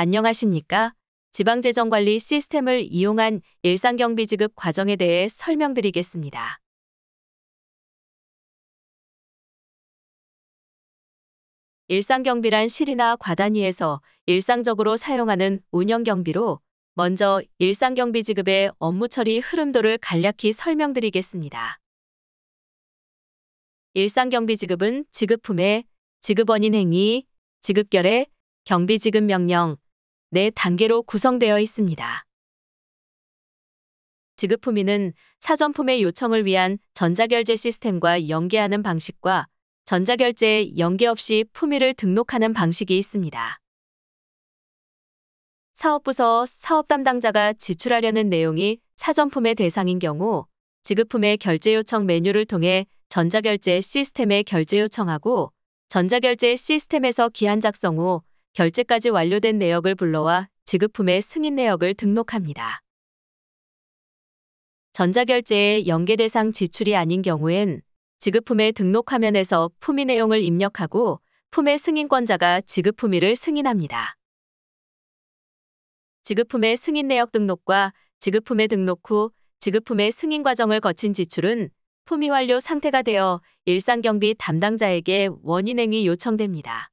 안녕하십니까? 지방재정관리 시스템을 이용한 일상경비 지급 과정에 대해 설명드리겠습니다. 일상경비란 실이나 과단위에서 일상적으로 사용하는 운영경비로 먼저 일상경비 지급의 업무 처리 흐름도를 간략히 설명드리겠습니다. 일상경비 지급은 지급품의 지급원인 행위, 지급결의 경비 지급 명령, 네 단계로 구성되어 있습니다. 지급품위는 사전품의 요청을 위한 전자결제 시스템과 연계하는 방식과 전자결제에 연계 없이 품위를 등록하는 방식이 있습니다. 사업부서 사업 담당자가 지출하려는 내용이 사전품의 대상인 경우 지급품의 결제 요청 메뉴를 통해 전자결제 시스템에 결제 요청하고 전자결제 시스템에서 기한 작성 후 결제까지 완료된 내역을 불러와 지급품의 승인 내역을 등록합니다. 전자결제의 연계대상 지출이 아닌 경우엔 지급품의 등록 화면에서 품위 내용을 입력하고 품의 승인권자가 지급품위를 승인합니다. 지급품의 승인 내역 등록과 지급품의 등록 후 지급품의 승인 과정을 거친 지출은 품위 완료 상태가 되어 일상경비 담당자에게 원인행위 요청됩니다.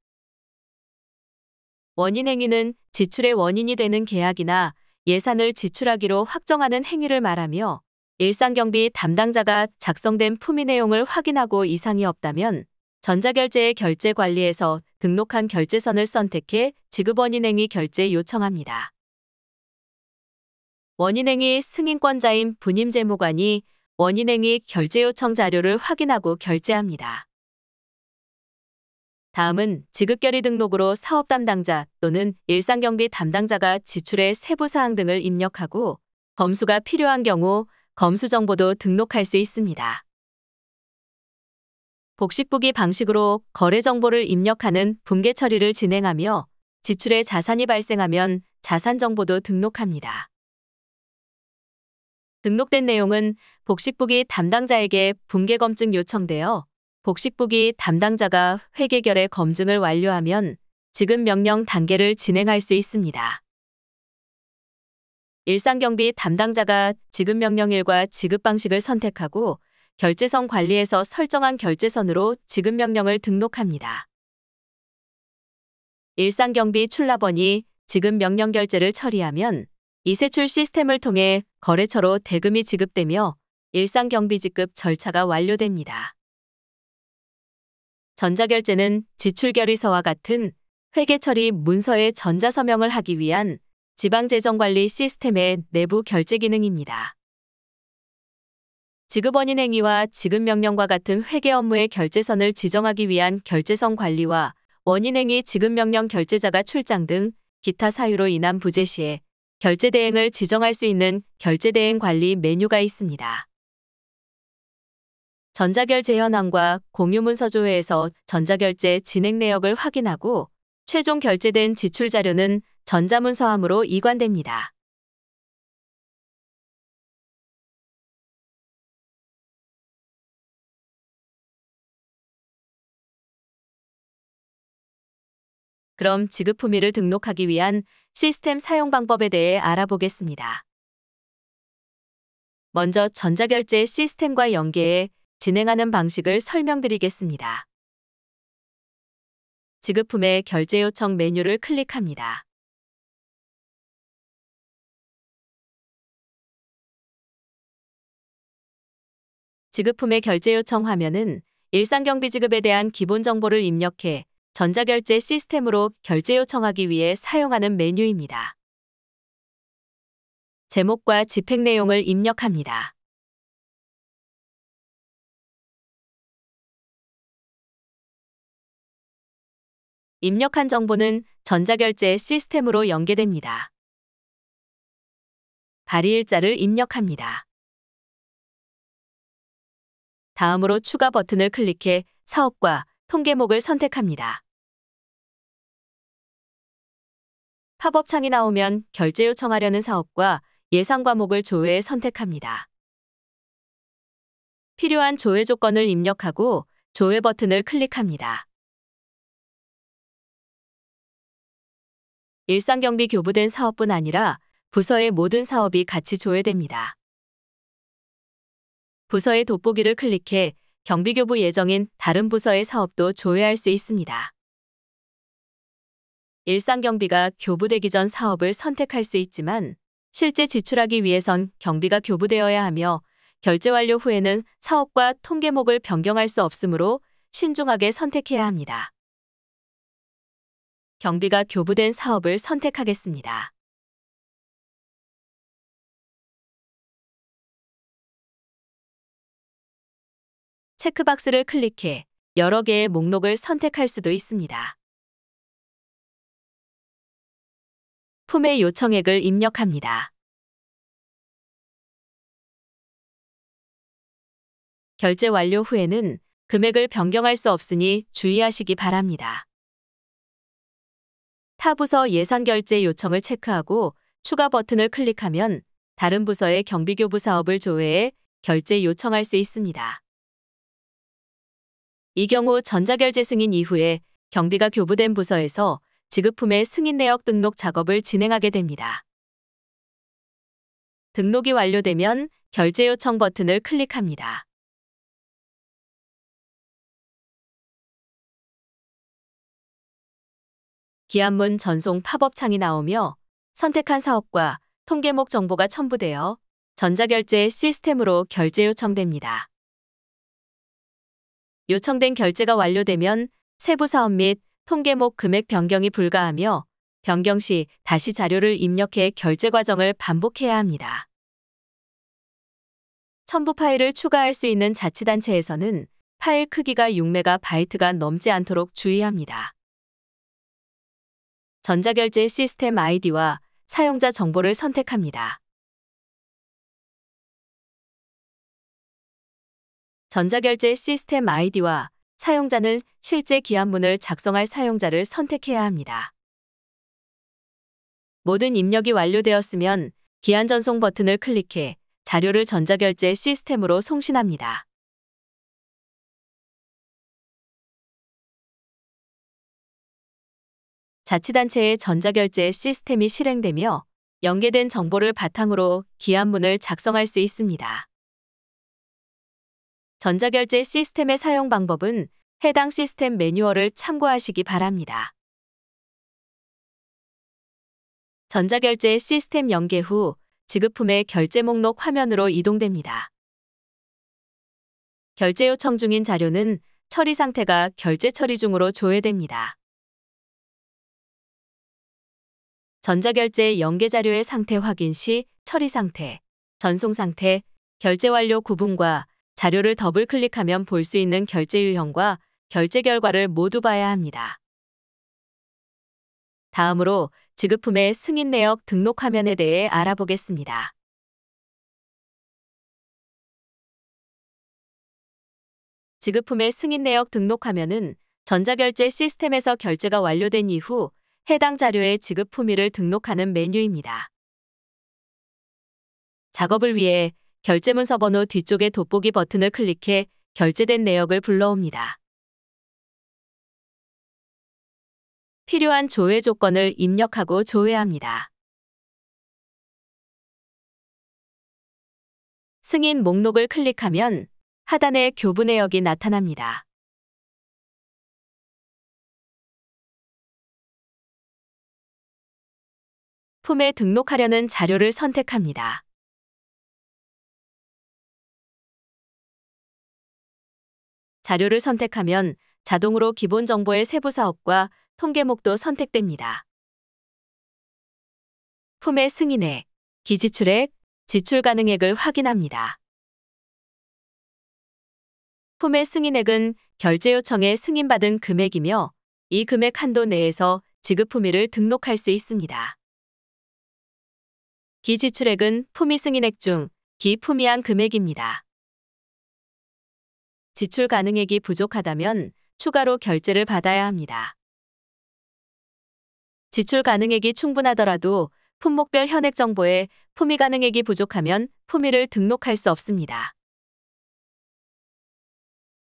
원인 행위는 지출의 원인이 되는 계약이나 예산을 지출하기로 확정하는 행위를 말하며 일상경비 담당자가 작성된 품위 내용을 확인하고 이상이 없다면 전자결제의 결제 관리에서 등록한 결제선을 선택해 지급원인행위 결제 요청합니다. 원인행위 승인권자인 분임재무관이 원인행위 결제 요청 자료를 확인하고 결제합니다. 다음은 지급결의 등록으로 사업 담당자 또는 일상경비 담당자가 지출의 세부사항 등을 입력하고 검수가 필요한 경우 검수 정보도 등록할 수 있습니다. 복식부기 방식으로 거래 정보를 입력하는 분계 처리를 진행하며 지출의 자산이 발생하면 자산 정보도 등록합니다. 등록된 내용은 복식부기 담당자에게 분계 검증 요청되어 복식부기 담당자가 회계결의 검증을 완료하면 지급 명령 단계를 진행할 수 있습니다. 일상경비 담당자가 지급 명령일과 지급 방식을 선택하고 결제선 관리에서 설정한 결제선으로 지급 명령을 등록합니다. 일상경비 출납원이 지급 명령 결제를 처리하면 이세출 시스템을 통해 거래처로 대금이 지급되며 일상경비 지급 절차가 완료됩니다. 전자결제는 지출결의서와 같은 회계처리 문서에 전자서명을 하기 위한 지방재정관리 시스템의 내부 결제 기능입니다. 지급원인 행위와 지급명령과 같은 회계 업무의 결제선을 지정하기 위한 결제선 관리와 원인 행위 지급명령 결제자가 출장 등 기타 사유로 인한 부재 시에 결제 대행을 지정할 수 있는 결제 대행 관리 메뉴가 있습니다. 전자결제 현황과 공유문서조회에서 전자결제 진행 내역을 확인하고 최종 결제된 지출 자료는 전자문서함으로 이관됩니다. 그럼 지급 품위를 등록하기 위한 시스템 사용 방법에 대해 알아보겠습니다. 먼저 전자결제 시스템과 연계해 진행하는 방식을 설명드리겠습니다. 지급품의 결제 요청 메뉴를 클릭합니다. 지급품의 결제 요청 화면은 일상경비 지급에 대한 기본 정보를 입력해 전자결제 시스템으로 결제 요청하기 위해 사용하는 메뉴입니다. 제목과 집행 내용을 입력합니다. 입력한 정보는 전자결제 시스템으로 연계됩니다. 발의일자를 입력합니다. 다음으로 추가 버튼을 클릭해 사업과 통계목을 선택합니다. 팝업 창이 나오면 결제 요청하려는 사업과 예상 과목을 조회해 선택합니다. 필요한 조회 조건을 입력하고 조회 버튼을 클릭합니다. 일상경비 교부된 사업뿐 아니라 부서의 모든 사업이 같이 조회됩니다. 부서의 돋보기를 클릭해 경비교부 예정인 다른 부서의 사업도 조회할 수 있습니다. 일상경비가 교부되기 전 사업을 선택할 수 있지만 실제 지출하기 위해선 경비가 교부되어야 하며 결제 완료 후에는 사업과 통계목을 변경할 수 없으므로 신중하게 선택해야 합니다. 경비가 교부된 사업을 선택하겠습니다. 체크박스를 클릭해 여러 개의 목록을 선택할 수도 있습니다. 품의 요청액을 입력합니다. 결제 완료 후에는 금액을 변경할 수 없으니 주의하시기 바랍니다. 타 부서 예상 결제 요청을 체크하고 추가 버튼을 클릭하면 다른 부서의 경비교부 사업을 조회해 결제 요청할 수 있습니다. 이 경우 전자결제 승인 이후에 경비가 교부된 부서에서 지급품의 승인 내역 등록 작업을 진행하게 됩니다. 등록이 완료되면 결제 요청 버튼을 클릭합니다. 기한문 전송 팝업창이 나오며 선택한 사업과 통계목 정보가 첨부되어 전자결제 시스템으로 결제 요청됩니다. 요청된 결제가 완료되면 세부 사업 및 통계목 금액 변경이 불가하며 변경 시 다시 자료를 입력해 결제 과정을 반복해야 합니다. 첨부 파일을 추가할 수 있는 자치단체에서는 파일 크기가 6메가 바이트가 넘지 않도록 주의합니다. 전자결제 시스템 아이디와 사용자 정보를 선택합니다. 전자결제 시스템 아이디와 사용자는 실제 기한문을 작성할 사용자를 선택해야 합니다. 모든 입력이 완료되었으면 기한 전송 버튼을 클릭해 자료를 전자결제 시스템으로 송신합니다. 자치단체의 전자결제 시스템이 실행되며 연계된 정보를 바탕으로 기한문을 작성할 수 있습니다. 전자결제 시스템의 사용 방법은 해당 시스템 매뉴얼을 참고하시기 바랍니다. 전자결제 시스템 연계 후 지급품의 결제 목록 화면으로 이동됩니다. 결제 요청 중인 자료는 처리 상태가 결제 처리 중으로 조회됩니다. 전자결제의 연계자료의 상태 확인 시 처리 상태, 전송 상태, 결제 완료 구분과 자료를 더블 클릭하면 볼 수 있는 결제 유형과 결제 결과를 모두 봐야 합니다. 다음으로 지급품의 승인 내역 등록 화면에 대해 알아보겠습니다. 지급품의 승인 내역 등록 화면은 전자결제 시스템에서 결제가 완료된 이후 해당 자료의 지급 품위를 등록하는 메뉴입니다. 작업을 위해 결제문서 번호 뒤쪽의 돋보기 버튼을 클릭해 결제된 내역을 불러옵니다. 필요한 조회 조건을 입력하고 조회합니다. 승인 목록을 클릭하면 하단에 교부 내역이 나타납니다. 플랫에 등록하려는 자료를 선택합니다. 자료를 선택하면 자동으로 기본 정보의 세부 사업과 통계목도 선택됩니다. 품의 승인액, 기지출액, 지출 가능액을 확인합니다. 품의 승인액은 결제 요청에 승인받은 금액이며 이 금액 한도 내에서 지급 품위를 등록할 수 있습니다. 기지출액은 품위승인액 중 기품위한 금액입니다. 지출 가능액이 부족하다면 추가로 결제를 받아야 합니다. 지출 가능액이 충분하더라도 품목별 현액 정보에 품위 가능액이 부족하면 품위를 등록할 수 없습니다.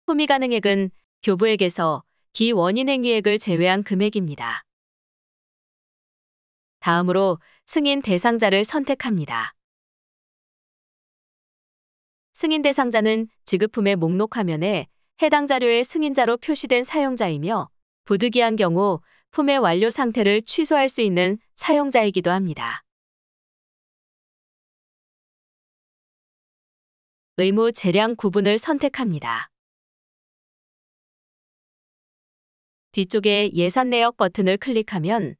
품위 가능액은 교부액에서 기원인 행위액을 제외한 금액입니다. 다음으로 승인 대상자를 선택합니다. 승인 대상자는 지급품의 목록 화면에 해당 자료의 승인자로 표시된 사용자이며 부득이한 경우 품의 완료 상태를 취소할 수 있는 사용자이기도 합니다. 의무 재량 구분을 선택합니다. 뒤쪽에 예산 내역 버튼을 클릭하면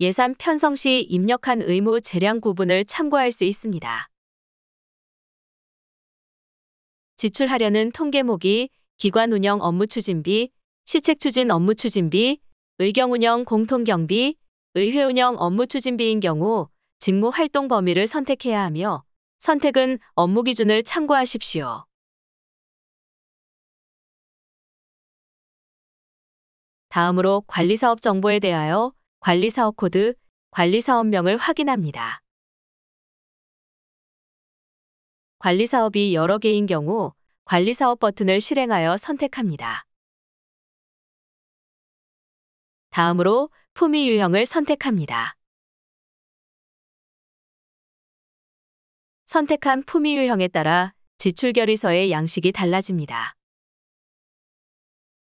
예산 편성 시 입력한 의무 재량 구분을 참고할 수 있습니다. 지출하려는 통계목이 기관 운영 업무 추진비, 시책 추진 업무 추진비, 의경 운영 공통 경비, 의회 운영 업무 추진비인 경우 직무 활동 범위를 선택해야 하며 선택은 업무 기준을 참고하십시오. 다음으로 관리사업 정보에 대하여 관리사업 코드, 관리사업명을 확인합니다. 관리사업이 여러 개인 경우 관리사업 버튼을 실행하여 선택합니다. 다음으로 품위 유형을 선택합니다. 선택한 품위 유형에 따라 지출 결의서의 양식이 달라집니다.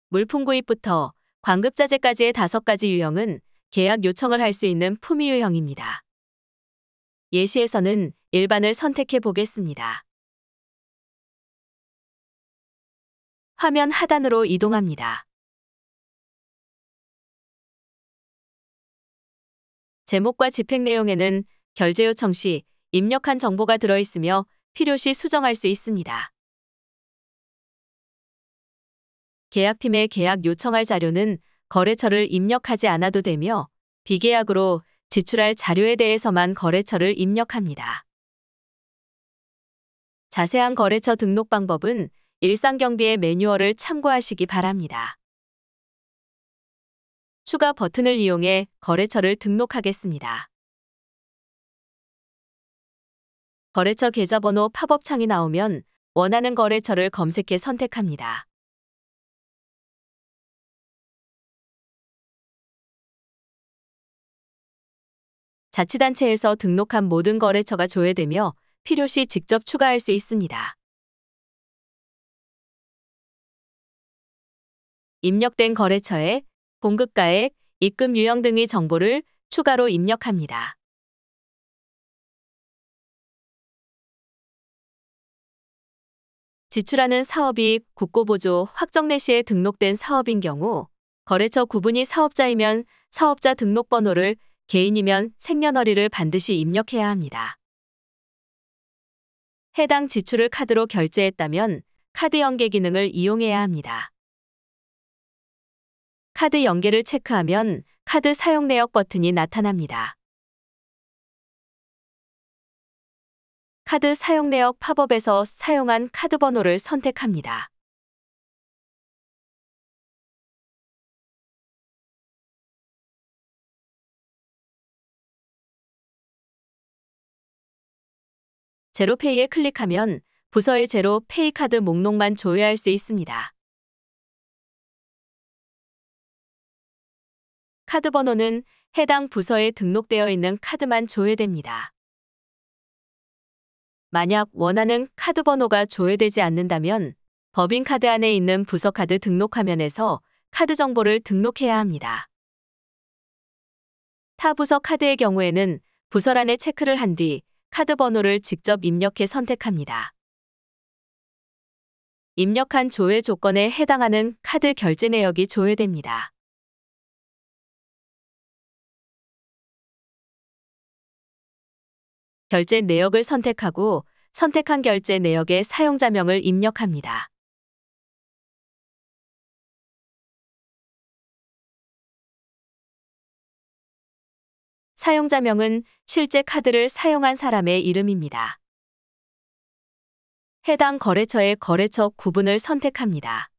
물품 구입부터 광급자재까지의 다섯 가지 유형은 계약 요청을 할 수 있는 품위유형입니다. 예시에서는 일반을 선택해 보겠습니다. 화면 하단으로 이동합니다. 제목과 집행 내용에는 결제 요청 시 입력한 정보가 들어있으며 필요시 수정할 수 있습니다. 계약팀의 계약 요청할 자료는 거래처를 입력하지 않아도 되며 비계약으로 지출할 자료에 대해서만 거래처를 입력합니다. 자세한 거래처 등록 방법은 일상경비의 매뉴얼을 참고하시기 바랍니다. 추가 버튼을 이용해 거래처를 등록하겠습니다. 거래처 계좌번호 팝업 창이 나오면 원하는 거래처를 검색해 선택합니다. 자치단체에서 등록한 모든 거래처가 조회되며 필요시 직접 추가할 수 있습니다. 입력된 거래처에 공급가액, 입금 유형 등의 정보를 추가로 입력합니다. 지출하는 사업이 국고보조 확정 내시에 등록된 사업인 경우 거래처 구분이 사업자이면 사업자 등록번호를 개인이면 생년월일을 반드시 입력해야 합니다. 해당 지출을 카드로 결제했다면 카드 연계 기능을 이용해야 합니다. 카드 연계를 체크하면 카드 사용 내역 버튼이 나타납니다. 카드 사용 내역 팝업에서 사용한 카드 번호를 선택합니다. 제로페이에 클릭하면 부서의 제로페이 카드 목록만 조회할 수 있습니다. 카드 번호는 해당 부서에 등록되어 있는 카드만 조회됩니다. 만약 원하는 카드 번호가 조회되지 않는다면 법인카드 안에 있는 부서카드 등록 화면에서 카드 정보를 등록해야 합니다. 타 부서 카드의 경우에는 부서란에 체크를 한뒤 카드 번호를 직접 입력해 선택합니다. 입력한 조회 조건에 해당하는 카드 결제 내역이 조회됩니다. 결제 내역을 선택하고 선택한 결제 내역에 사용자명을 입력합니다. 사용자명은 실제 카드를 사용한 사람의 이름입니다. 해당 거래처의 거래처 구분을 선택합니다.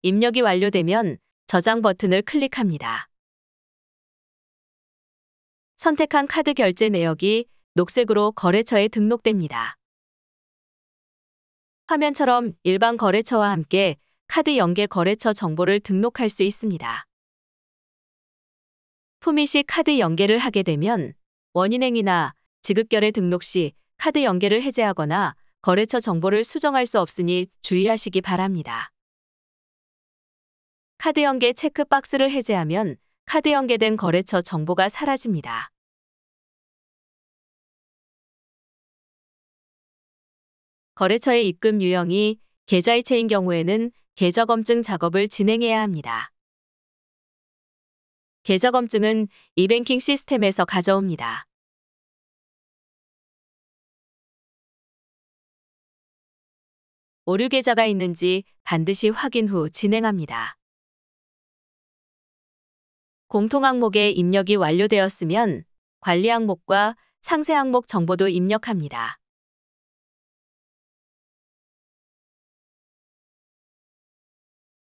입력이 완료되면 저장 버튼을 클릭합니다. 선택한 카드 결제 내역이 녹색으로 거래처에 등록됩니다. 화면처럼 일반 거래처와 함께 카드 연계 거래처 정보를 등록할 수 있습니다. 품위 시 카드 연계를 하게 되면 원인행이나 지급결에 등록 시 카드 연계를 해제하거나 거래처 정보를 수정할 수 없으니 주의하시기 바랍니다. 카드 연계 체크박스를 해제하면 카드 연계된 거래처 정보가 사라집니다. 거래처의 입금 유형이 계좌이체인 경우에는 계좌 검증 작업을 진행해야 합니다. 계좌 검증은 이뱅킹 시스템에서 가져옵니다. 오류 계좌가 있는지 반드시 확인 후 진행합니다. 공통 항목의 입력이 완료되었으면 관리 항목과 상세 항목 정보도 입력합니다.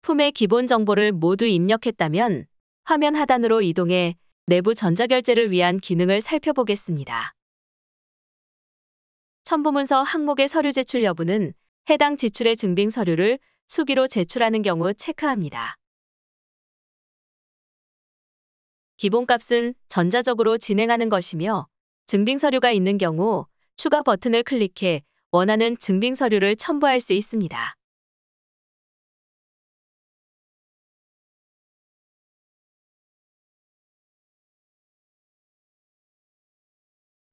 품의 기본 정보를 모두 입력했다면 화면 하단으로 이동해 내부 전자결제를 위한 기능을 살펴보겠습니다. 첨부문서 항목의 서류 제출 여부는 해당 지출의 증빙 서류를 수기로 제출하는 경우 체크합니다. 기본값은 전자적으로 진행하는 것이며 증빙 서류가 있는 경우 추가 버튼을 클릭해 원하는 증빙 서류를 첨부할 수 있습니다.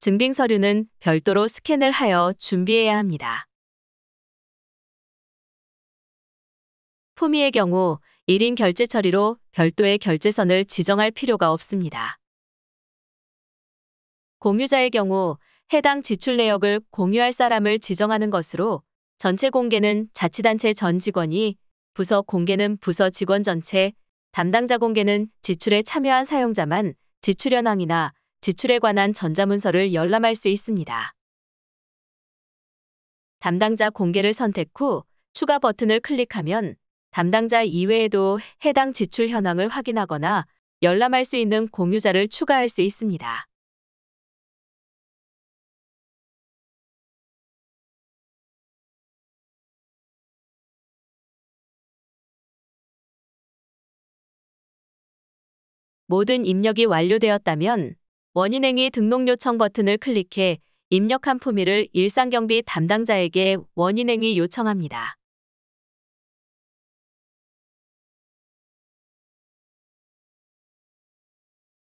증빙 서류는 별도로 스캔을 하여 준비해야 합니다. 품위의 경우 1인 결제 처리로 별도의 결제선을 지정할 필요가 없습니다. 공유자의 경우 해당 지출 내역을 공유할 사람을 지정하는 것으로 전체 공개는 자치단체 전 직원이, 부서 공개는 부서 직원 전체, 담당자 공개는 지출에 참여한 사용자만 지출현황이나 지출에 관한 전자문서를 열람할 수 있습니다. 담당자 공개를 선택 후 추가 버튼을 클릭하면 담당자 이외에도 해당 지출 현황을 확인하거나 열람할 수 있는 공유자를 추가할 수 있습니다. 모든 입력이 완료되었다면 원인행위 등록 요청 버튼을 클릭해 입력한 품위를 일상경비 담당자에게 원인행위 요청합니다.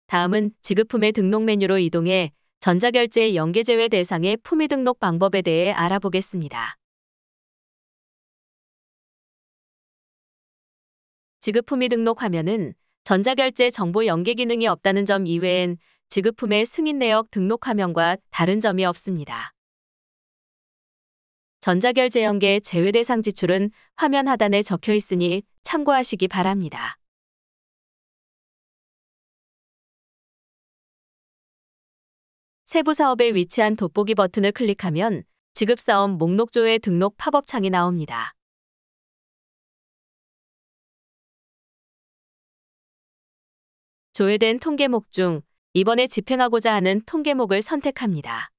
다음은 지급품의 등록 메뉴로 이동해 전자결제 연계 제외 대상의 품위 등록 방법에 대해 알아보겠습니다. 지급품위 등록 화면은 전자결제 정보 연계 기능이 없다는 점 이외엔 지급품의 승인 내역 등록 화면과 다른 점이 없습니다. 전자결제 연계 제외 대상 지출은 화면 하단에 적혀 있으니 참고하시기 바랍니다. 세부 사업에 위치한 돋보기 버튼을 클릭하면 지급사업 목록조의 등록 팝업창이 나옵니다. 조회된 통계목 중 이번에 집행하고자 하는 통계목을 선택합니다.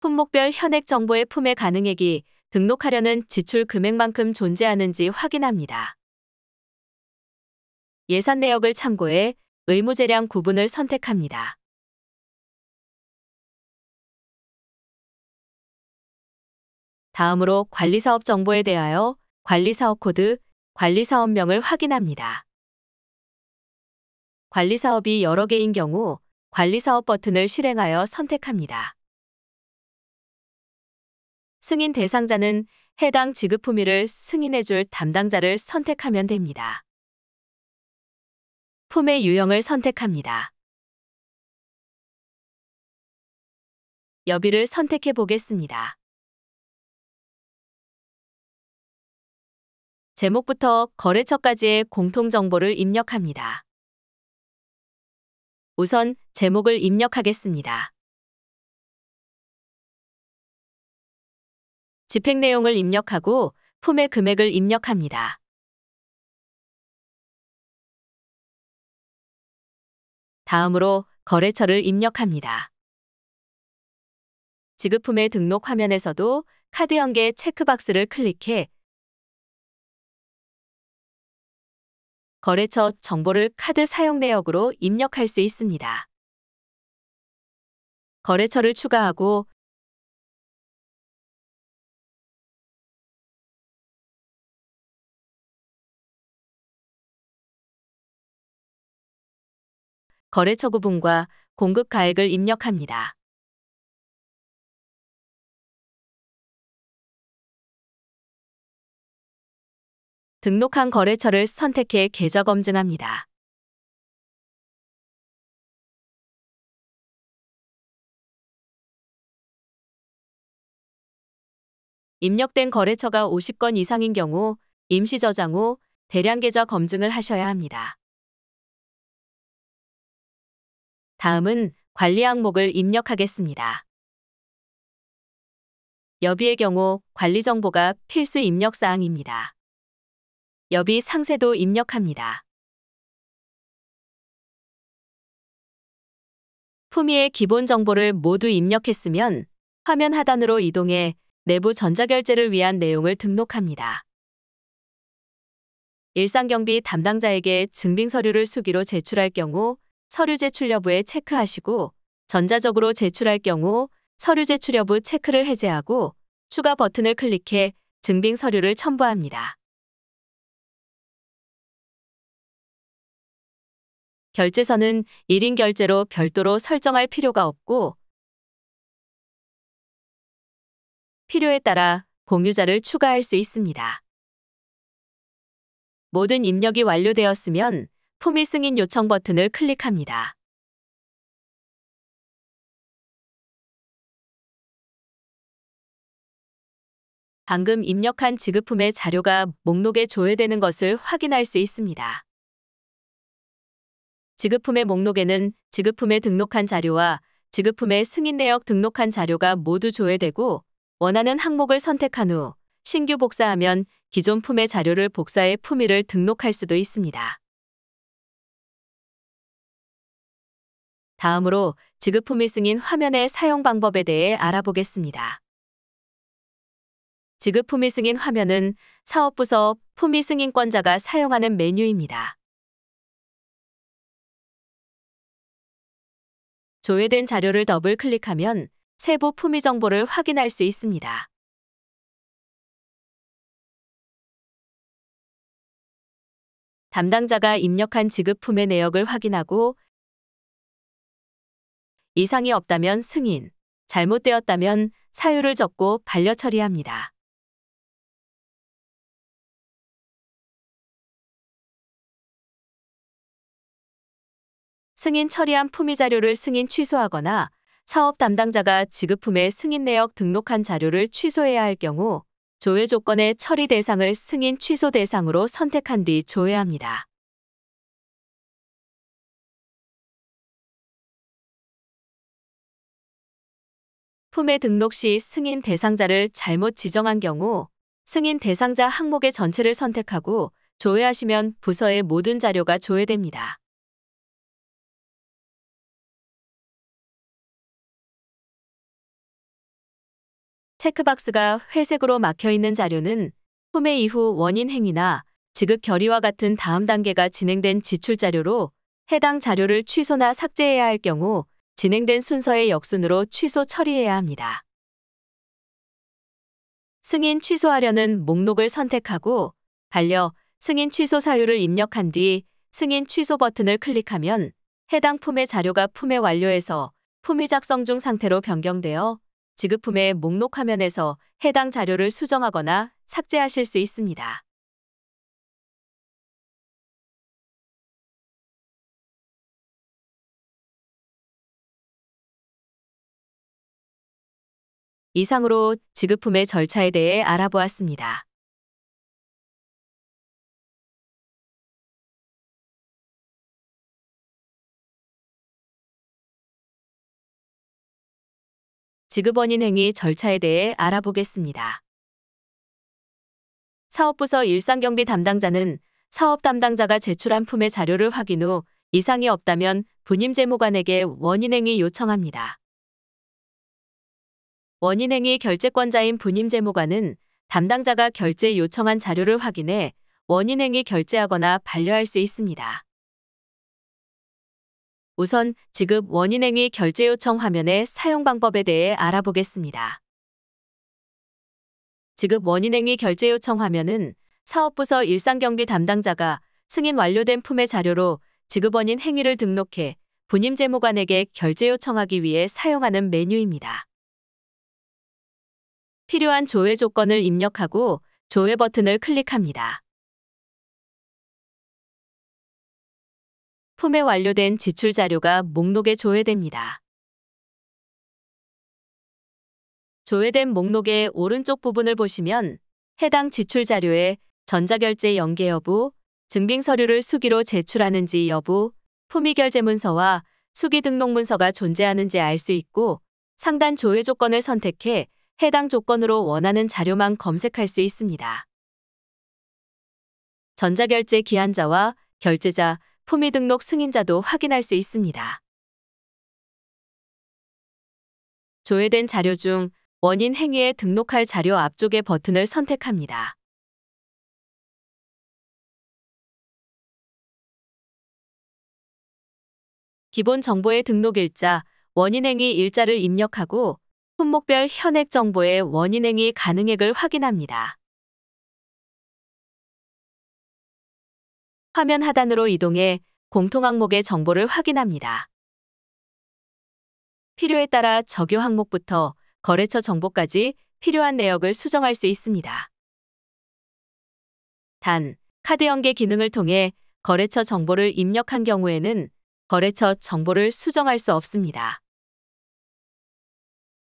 품목별 현액 정보의 품의 가능액이 등록하려는 지출 금액만큼 존재하는지 확인합니다. 예산 내역을 참고해 의무재량 구분을 선택합니다. 다음으로 관리사업 정보에 대하여 관리사업 코드, 관리사업명을 확인합니다. 관리사업이 여러 개인 경우 관리사업 버튼을 실행하여 선택합니다. 승인 대상자는 해당 지급 품위를 승인해줄 담당자를 선택하면 됩니다. 품의 유형을 선택합니다. 여비를 선택해 보겠습니다. 제목부터 거래처까지의 공통정보를 입력합니다. 우선 제목을 입력하겠습니다. 집행 내용을 입력하고 품의 금액을 입력합니다. 다음으로 거래처를 입력합니다. 지급품의 등록 화면에서도 카드 연계 체크박스를 클릭해 거래처 정보를 카드 사용 내역으로 입력할 수 있습니다. 거래처를 추가하고 거래처 구분과 공급 가액을 입력합니다. 등록한 거래처를 선택해 계좌 검증합니다. 입력된 거래처가 50건 이상인 경우 임시 저장 후 대량 계좌 검증을 하셔야 합니다. 다음은 관리 항목을 입력하겠습니다. 여비의 경우 관리 정보가 필수 입력 사항입니다. 여비 상세도 입력합니다. 품위의 기본 정보를 모두 입력했으면 화면 하단으로 이동해 내부 전자결제를 위한 내용을 등록합니다. 일상경비 담당자에게 증빙 서류를 수기로 제출할 경우 서류 제출 여부에 체크하시고 전자적으로 제출할 경우 서류 제출 여부 체크를 해제하고 추가 버튼을 클릭해 증빙 서류를 첨부합니다. 결제선은 1인 결제로 별도로 설정할 필요가 없고 필요에 따라 공유자를 추가할 수 있습니다. 모든 입력이 완료되었으면 품위 승인 요청 버튼을 클릭합니다. 방금 입력한 지급품의 자료가 목록에 조회되는 것을 확인할 수 있습니다. 지급품의 목록에는 지급품에 등록한 자료와 지급품의 승인 내역 등록한 자료가 모두 조회되고 원하는 항목을 선택한 후 신규 복사하면 기존 품의 자료를 복사해 품위를 등록할 수도 있습니다. 다음으로 지급품위 승인 화면의 사용 방법에 대해 알아보겠습니다. 지급품위 승인 화면은 사업부서 품위 승인권자가 사용하는 메뉴입니다. 조회된 자료를 더블 클릭하면 세부 품위 정보를 확인할 수 있습니다. 담당자가 입력한 지급품의 내역을 확인하고 이상이 없다면 승인, 잘못되었다면 사유를 적고 반려 처리합니다. 승인 처리한 품위 자료를 승인 취소하거나 사업 담당자가 지급품의 승인 내역 등록한 자료를 취소해야 할 경우 조회 조건의 처리 대상을 승인 취소 대상으로 선택한 뒤 조회합니다. 품의 등록 시 승인 대상자를 잘못 지정한 경우 승인 대상자 항목의 전체를 선택하고 조회하시면 부서의 모든 자료가 조회됩니다. 체크박스가 회색으로 막혀있는 자료는 소매 이후 원인 행위나 지급 결의와 같은 다음 단계가 진행된 지출 자료로 해당 자료를 취소나 삭제해야 할 경우 진행된 순서의 역순으로 취소 처리해야 합니다. 승인 취소하려는 목록을 선택하고 반려 승인 취소 사유를 입력한 뒤 승인 취소 버튼을 클릭하면 해당 품의 자료가 품의 완료에서 품위 작성 중 상태로 변경되어 지급품의 목록 화면에서 해당 자료를 수정하거나 삭제하실 수 있습니다. 이상으로 지급품의 절차에 대해 알아보았습니다. 지급원인 행위 절차에 대해 알아보겠습니다. 사업부서 일상경비 담당자는 사업 담당자가 제출한 품의 자료를 확인 후 이상이 없다면 분임 재무관에게 원인행위 요청합니다. 원인행위 결제권자인 분임 재무관은 담당자가 결제 요청한 자료를 확인해 원인행위 결제하거나 반려할 수 있습니다. 우선 지급 원인행위 결제 요청 화면의 사용 방법에 대해 알아보겠습니다. 지급 원인행위 결제 요청 화면은 사업부서 일상경비 담당자가 승인 완료된 품의 자료로 지급 원인 행위를 등록해 분임 재무관에게 결제 요청하기 위해 사용하는 메뉴입니다. 필요한 조회 조건을 입력하고 조회 버튼을 클릭합니다. 품에 완료된 지출 자료가 목록에 조회됩니다. 조회된 목록의 오른쪽 부분을 보시면 해당 지출 자료에 전자결제 연계 여부, 증빙 서류를 수기로 제출하는지 여부, 품위결제 문서와 수기 등록 문서가 존재하는지 알 수 있고 상단 조회 조건을 선택해 해당 조건으로 원하는 자료만 검색할 수 있습니다. 전자결제 기한자와 결제자, 품위 등록 승인자도 확인할 수 있습니다. 조회된 자료 중 원인 행위에 등록할 자료 앞쪽의 버튼을 선택합니다. 기본 정보의 등록 일자, 원인 행위 일자를 입력하고 품목별 현액 정보의 원인 행위 가능액을 확인합니다. 화면 하단으로 이동해 공통 항목의 정보를 확인합니다. 필요에 따라 적용 항목부터 거래처 정보까지 필요한 내역을 수정할 수 있습니다. 단, 카드 연계 기능을 통해 거래처 정보를 입력한 경우에는 거래처 정보를 수정할 수 없습니다.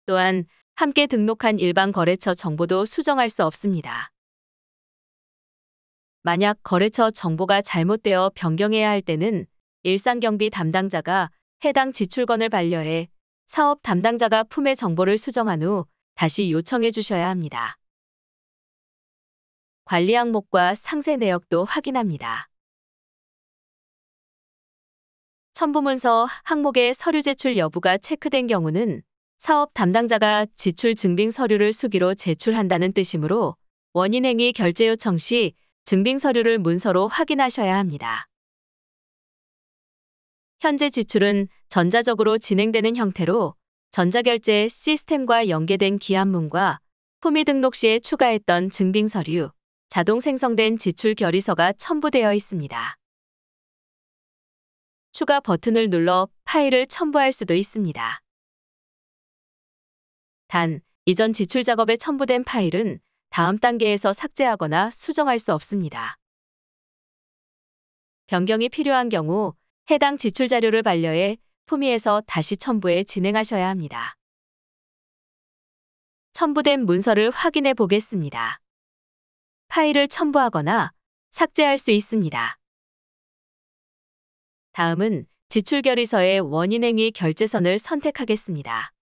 또한 함께 등록한 일반 거래처 정보도 수정할 수 없습니다. 만약 거래처 정보가 잘못되어 변경해야 할 때는 일상경비 담당자가 해당 지출건을 반려해 사업 담당자가 품의 정보를 수정한 후 다시 요청해 주셔야 합니다. 관리 항목과 상세 내역도 확인합니다. 첨부문서 항목의 서류 제출 여부가 체크된 경우는 사업 담당자가 지출 증빙 서류를 수기로 제출한다는 뜻이므로 원인 행위 결제 요청 시 증빙 서류를 문서로 확인하셔야 합니다. 현재 지출은 전자적으로 진행되는 형태로 전자결제 시스템과 연계된 기한문과 품위 등록 시에 추가했던 증빙 서류, 자동 생성된 지출 결의서가 첨부되어 있습니다. 추가 버튼을 눌러 파일을 첨부할 수도 있습니다. 단, 이전 지출 작업에 첨부된 파일은 다음 단계에서 삭제하거나 수정할 수 없습니다. 변경이 필요한 경우 해당 지출 자료를 반려해 품위에서 다시 첨부해 진행하셔야 합니다. 첨부된 문서를 확인해 보겠습니다. 파일을 첨부하거나 삭제할 수 있습니다. 다음은 지출 결의서의 원인행위 결제선을 선택하겠습니다.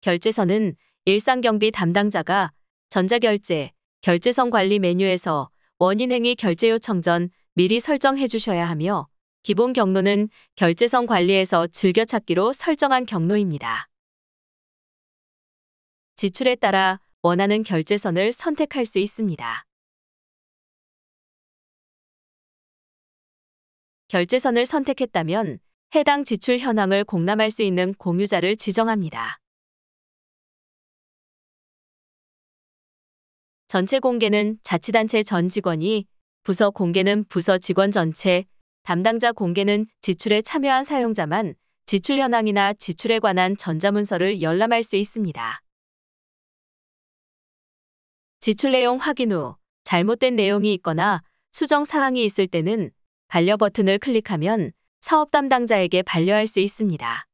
결제선은 일상경비 담당자가 전자결제, 결제선 관리 메뉴에서 원인행위 결제 요청 전 미리 설정해 주셔야 하며 기본 경로는 결제선 관리에서 즐겨찾기로 설정한 경로입니다. 지출에 따라 원하는 결제선을 선택할 수 있습니다. 결제선을 선택했다면 해당 지출 현황을 공람할 수 있는 공유자를 지정합니다. 전체 공개는 자치단체 전 직원이, 부서 공개는 부서 직원 전체, 담당자 공개는 지출에 참여한 사용자만 지출 현황이나 지출에 관한 전자문서를 열람할 수 있습니다. 지출 내용 확인 후 잘못된 내용이 있거나 수정 사항이 있을 때는 반려 버튼을 클릭하면 사업 담당자에게 반려할 수 있습니다.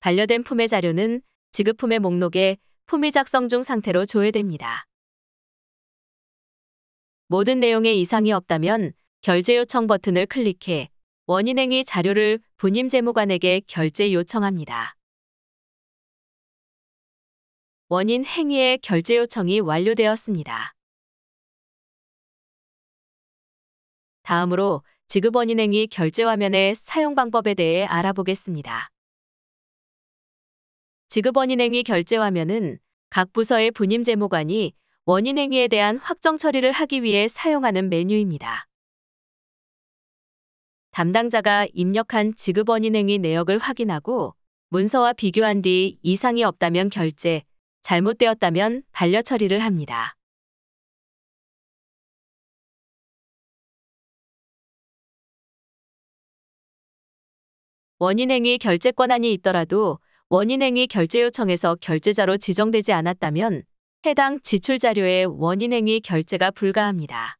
반려된 품의 자료는 지급품의 목록에 품위 작성 중 상태로 조회됩니다. 모든 내용에 이상이 없다면 결제 요청 버튼을 클릭해 원인행위 자료를 분임 재무관에게 결제 요청합니다. 원인 행위의 결제 요청이 완료되었습니다. 다음으로 지급원인 행위 결제 화면의 사용 방법에 대해 알아보겠습니다. 지급원인행위 결제화면은 각 부서의 분임 재무관이 원인행위에 대한 확정 처리를 하기 위해 사용하는 메뉴입니다. 담당자가 입력한 지급원인행위 내역을 확인하고 문서와 비교한 뒤 이상이 없다면 결제, 잘못되었다면 반려 처리를 합니다. 원인행위 결제 권한이 있더라도 원인행위 결제 요청에서 결제자로 지정되지 않았다면 해당 지출 자료의 원인행위 결제가 불가합니다.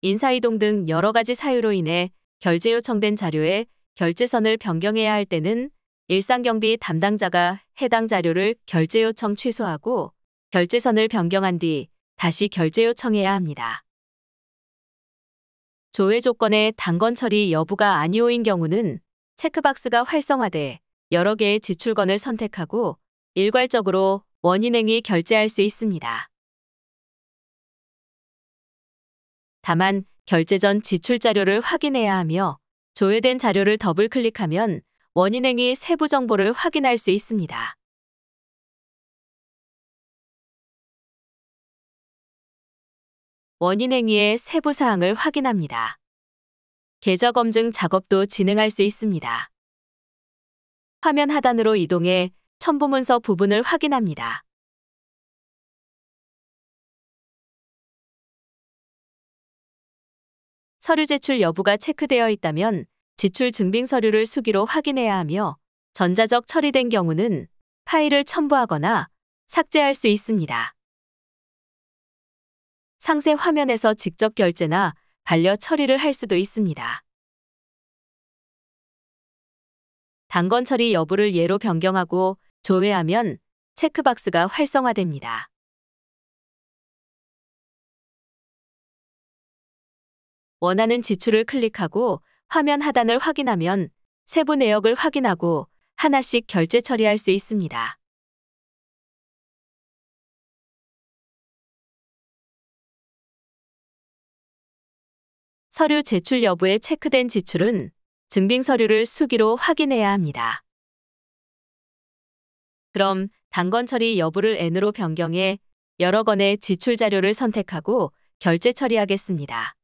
인사이동 등 여러 가지 사유로 인해 결제 요청된 자료의 결제선을 변경해야 할 때는 일상경비 담당자가 해당 자료를 결제 요청 취소하고 결제선을 변경한 뒤 다시 결제 요청해야 합니다. 조회 조건의 당건 처리 여부가 아니오인 경우는 체크박스가 활성화돼 여러 개의 지출건을 선택하고 일괄적으로 원인행위 결제할 수 있습니다. 다만 결제 전 지출 자료를 확인해야 하며 조회된 자료를 더블 클릭하면 원인행위 세부 정보를 확인할 수 있습니다. 원인 행위의 세부 사항을 확인합니다. 계좌 검증 작업도 진행할 수 있습니다. 화면 하단으로 이동해 첨부문서 부분을 확인합니다. 서류 제출 여부가 체크되어 있다면 지출 증빙 서류를 수기로 확인해야 하며 전자적 처리된 경우는 파일을 첨부하거나 삭제할 수 있습니다. 상세 화면에서 직접 결제나 반려 처리를 할 수도 있습니다. 당건 처리 여부를 예로 변경하고 조회하면 체크박스가 활성화됩니다. 원하는 지출을 클릭하고 화면 하단을 확인하면 세부 내역을 확인하고 하나씩 결제 처리할 수 있습니다. 서류 제출 여부에 체크된 지출은 증빙 서류를 수기로 확인해야 합니다. 그럼 당건 처리 여부를 N으로 변경해 여러 건의 지출 자료를 선택하고 결제 처리하겠습니다.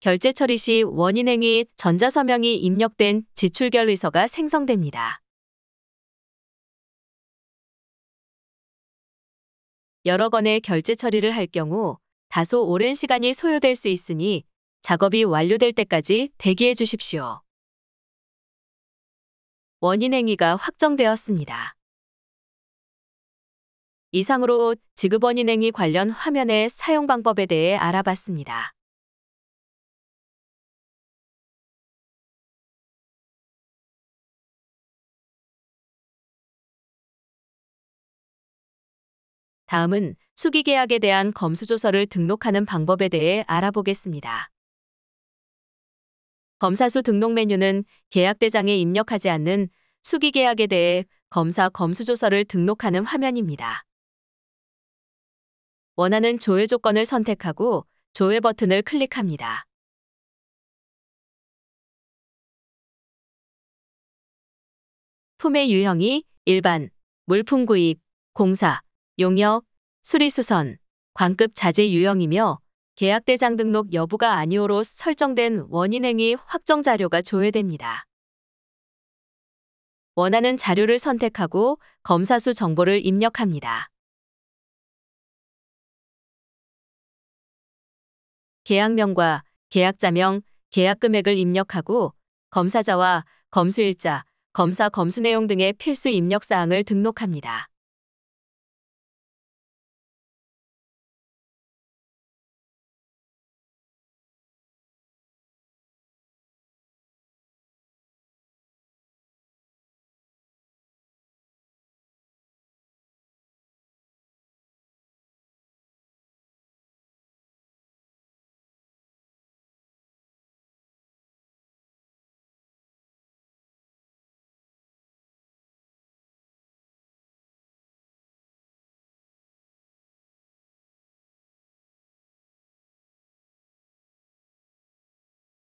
결제 처리 시 원인행위 전자서명이 입력된 지출결의서가 생성됩니다. 여러 건의 결제 처리를 할 경우 다소 오랜 시간이 소요될 수 있으니 작업이 완료될 때까지 대기해 주십시오. 원인 행위가 확정되었습니다. 이상으로 지급원인 행위 관련 화면의 사용 방법에 대해 알아봤습니다. 다음은 수기계약에 대한 검수조서를 등록하는 방법에 대해 알아보겠습니다. 검사수 등록 메뉴는 계약대장에 입력하지 않는 수기계약에 대해 검사 검수조서를 등록하는 화면입니다. 원하는 조회 조건을 선택하고 조회 버튼을 클릭합니다. 품의 유형이 일반, 물품 구입, 공사, 용역, 수리수선, 관급 자제 유형이며 계약대장 등록 여부가 아니오로 설정된 원인행위 확정 자료가 조회됩니다. 원하는 자료를 선택하고 검사수 정보를 입력합니다. 계약명과 계약자명, 계약금액을 입력하고 검사자와 검수일자, 검사 검수 내용 등의 필수 입력사항을 등록합니다.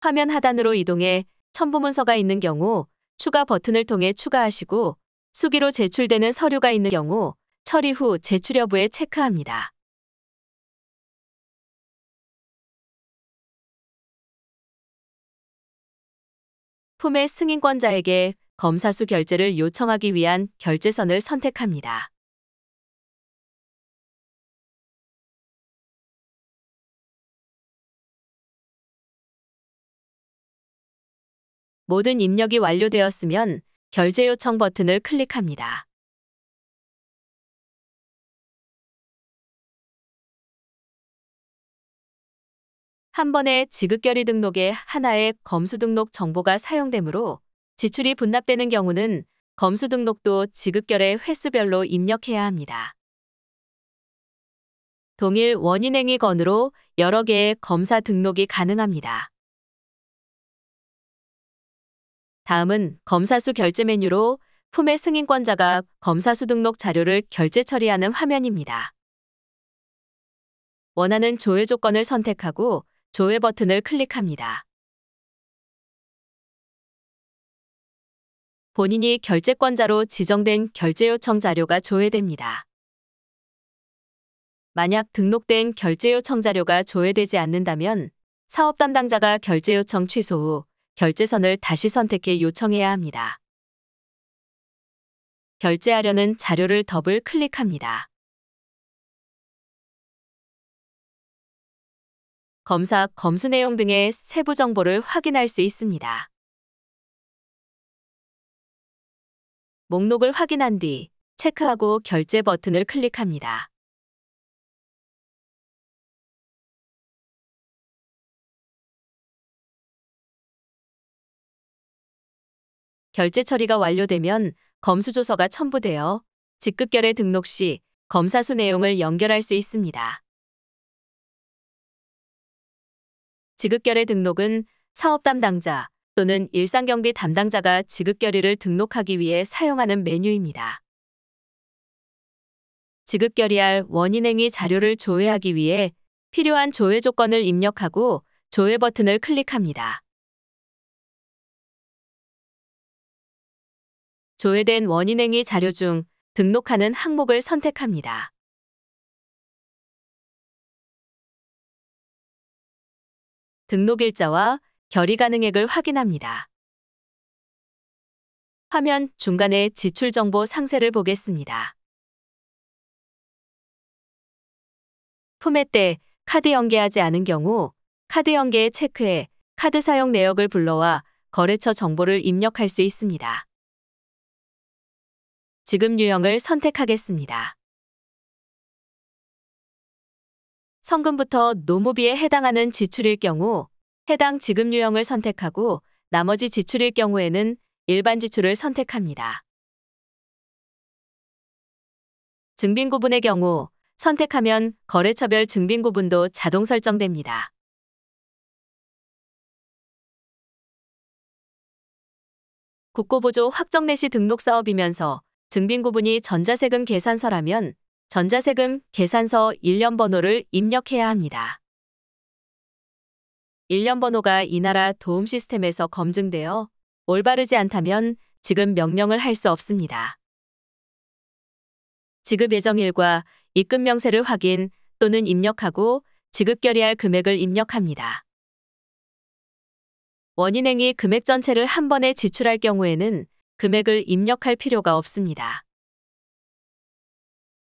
화면 하단으로 이동해 첨부문서가 있는 경우 추가 버튼을 통해 추가하시고 수기로 제출되는 서류가 있는 경우 처리 후 제출 여부에 체크합니다. 품의 승인권자에게 검사수 결제를 요청하기 위한 결제선을 선택합니다. 모든 입력이 완료되었으면 결제 요청 버튼을 클릭합니다. 한 번에 지급결의 등록에 하나의 검수 등록 정보가 사용되므로 지출이 분납되는 경우는 검수 등록도 지급결의 횟수별로 입력해야 합니다. 동일 원인행위건으로 여러 개의 검사 등록이 가능합니다. 다음은 검사수 결제 메뉴로 품의 승인권자가 검사수 등록 자료를 결제 처리하는 화면입니다. 원하는 조회 조건을 선택하고 조회 버튼을 클릭합니다. 본인이 결제권자로 지정된 결제 요청 자료가 조회됩니다. 만약 등록된 결제 요청 자료가 조회되지 않는다면 사업 담당자가 결제 요청 취소 후 결제선을 다시 선택해 요청해야 합니다. 결제하려는 자료를 더블 클릭합니다. 검사, 검수 내용 등의 세부 정보를 확인할 수 있습니다. 목록을 확인한 뒤 체크하고 결제 버튼을 클릭합니다. 결제 처리가 완료되면 검수조서가 첨부되어 직급결의 등록 시 검사수 내용을 연결할 수 있습니다. 지급결의 등록은 사업 담당자 또는 일상경비 담당자가 지급결의를 등록하기 위해 사용하는 메뉴입니다. 지급결의할 원인행위 자료를 조회하기 위해 필요한 조회 조건을 입력하고 조회 버튼을 클릭합니다. 조회된 원인행위 자료 중 등록하는 항목을 선택합니다. 등록일자와 결의 가능액을 확인합니다. 화면 중간에 지출 정보 상세를 보겠습니다. 품에 때 카드 연계하지 않은 경우 카드 연계 체크해 카드 사용 내역을 불러와 거래처 정보를 입력할 수 있습니다. 지금 유형을 선택하겠습니다. 성금부터 노무비에 해당하는 지출일 경우 해당 지급 유형을 선택하고 나머지 지출일 경우에는 일반 지출을 선택합니다. 증빙구분의 경우 선택하면 거래처별 증빙구분도 자동 설정됩니다. 국고보조 확정내시 등록 사업이면서 증빙구분이 전자세금 계산서라면 전자세금 계산서 1년 번호를 입력해야 합니다. 1년 번호가 이 나라 도움 시스템에서 검증되어 올바르지 않다면 지급 명령을 할 수 없습니다. 지급 예정일과 입금 명세를 확인 또는 입력하고 지급 결의할 금액을 입력합니다. 원인행이 금액 전체를 한 번에 지출할 경우에는 금액을 입력할 필요가 없습니다.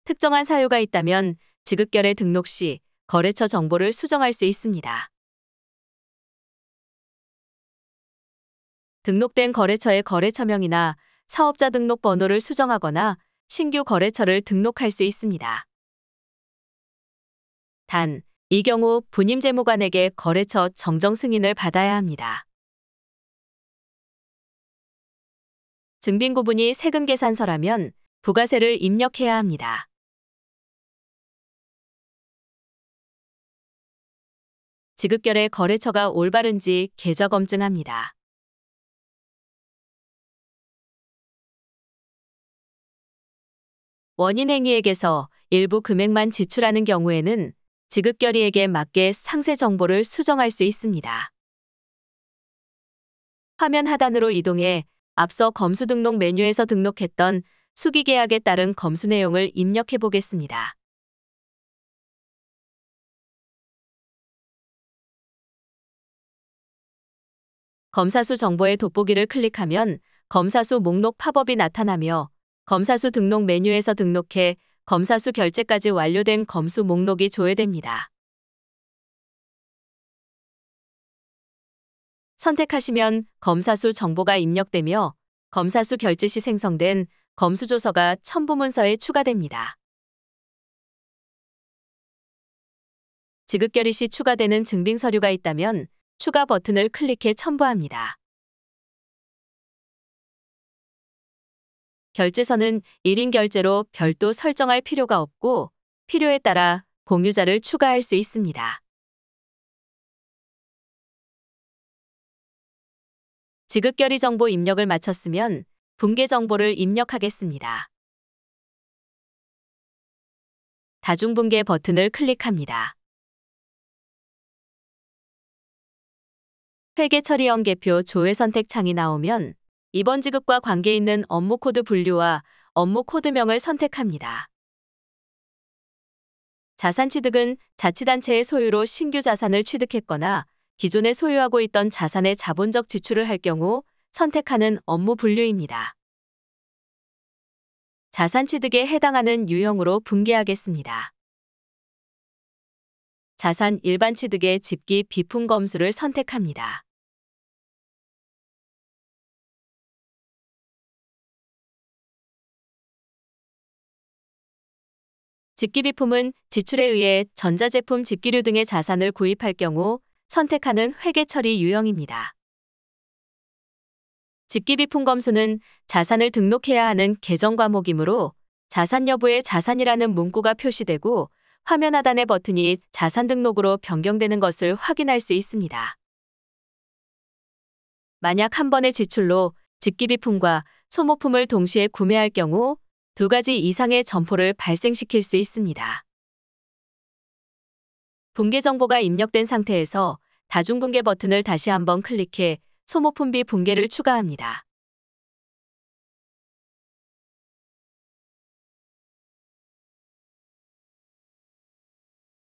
특정한 사유가 있다면 지급결에 등록 시 거래처 정보를 수정할 수 있습니다. 등록된 거래처의 거래처명이나 사업자 등록 번호를 수정하거나 신규 거래처를 등록할 수 있습니다. 단, 이 경우 분임 재무관에게 거래처 정정 승인을 받아야 합니다. 증빙구분이 세금 계산서라면 부가세를 입력해야 합니다. 지급결의 거래처가 올바른지 계좌 검증합니다. 원인행위액에서 일부 금액만 지출하는 경우에는 지급결의액에 맞게 상세 정보를 수정할 수 있습니다. 화면 하단으로 이동해 앞서 검수 등록 메뉴에서 등록했던 수기 계약에 따른 검수 내용을 입력해 보겠습니다. 검사수 정보의 돋보기를 클릭하면 검사수 목록 팝업이 나타나며 검사수 등록 메뉴에서 등록해 검사수 결제까지 완료된 검수 목록이 조회됩니다. 선택하시면 검사수 정보가 입력되며 검사수 결제 시 생성된 검수조서가 첨부문서에 추가됩니다. 지급결의 시 추가되는 증빙 서류가 있다면 추가 버튼을 클릭해 첨부합니다. 결제서는 1인 결제로 별도 설정할 필요가 없고 필요에 따라 공유자를 추가할 수 있습니다. 지극결의 정보 입력을 마쳤으면 붕괴 정보를 입력하겠습니다. 다중붕괴 버튼을 클릭합니다. 회계 처리형 개표 조회 선택 창이 나오면 이번 지급과 관계 있는 업무 코드 분류와 업무 코드명을 선택합니다. 자산 취득은 자치단체의 소유로 신규 자산을 취득했거나 기존에 소유하고 있던 자산의 자본적 지출을 할 경우 선택하는 업무 분류입니다. 자산 취득에 해당하는 유형으로 분개하겠습니다. 자산 일반 취득의 집기 비품 검수를 선택합니다. 집기비품은 지출에 의해 전자제품 집기류 등의 자산을 구입할 경우 선택하는 회계 처리 유형입니다. 집기비품 검수는 자산을 등록해야 하는 계정 과목이므로 자산 여부에 자산이라는 문구가 표시되고 화면 하단의 버튼이 자산 등록으로 변경되는 것을 확인할 수 있습니다. 만약 한 번의 지출로 집기비품과 소모품을 동시에 구매할 경우 두 가지 이상의 점포를 발생시킬 수 있습니다. 분계 정보가 입력된 상태에서 다중붕괴 버튼을 다시 한번 클릭해 소모품비 붕괴를 추가합니다.